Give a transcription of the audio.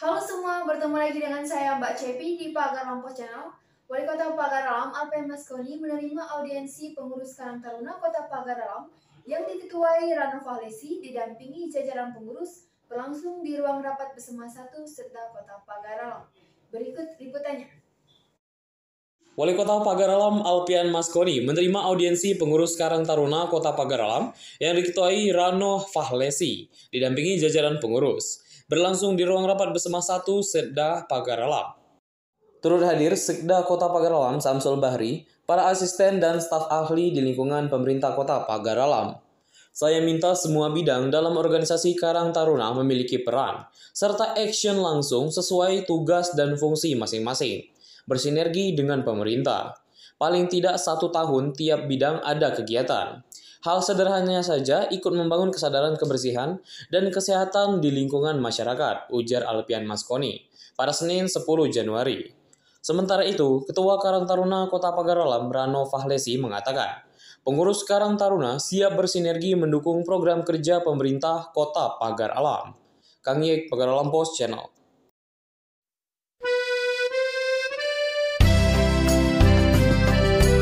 Halo semua, bertemu lagi dengan saya Mbak Cepi di Pagar Lampau Channel. Wali Kota Pagar Alam Alpen Maskoni menerima audiensi pengurus Karang Taruna Kota Pagar Alam yang diketuai Rano Valesi didampingi jajaran pengurus berlangsung di ruang rapat bersama satu serta Kota Pagar Alam. Berikut liputannya. Wali Kota Pagar Alam Alpian Maskoni menerima audiensi pengurus Karang Taruna Kota Pagar Alam yang diketuai Rano Fahlesi, didampingi jajaran pengurus berlangsung di ruang rapat bersama satu Sekda Pagaralam. Turut hadir Sekda Kota Pagaralam Samsul Bahri, para asisten dan staf ahli di lingkungan pemerintah Kota Pagaralam. Saya minta semua bidang dalam organisasi Karang Taruna memiliki peran, serta action langsung sesuai tugas dan fungsi masing-masing, bersinergi dengan pemerintah. Paling tidak satu tahun tiap bidang ada kegiatan. Hal sederhananya saja ikut membangun kesadaran kebersihan dan kesehatan di lingkungan masyarakat, ujar Alpian Maskoni pada Senin 10 Januari. Sementara itu, Ketua Karang Taruna Kota Pagaralam Rano Fahlesi mengatakan, pengurus Karang Taruna siap bersinergi mendukung program kerja pemerintah Kota Pagar Alam. Kang Yek, Pagar Alam Post Channel.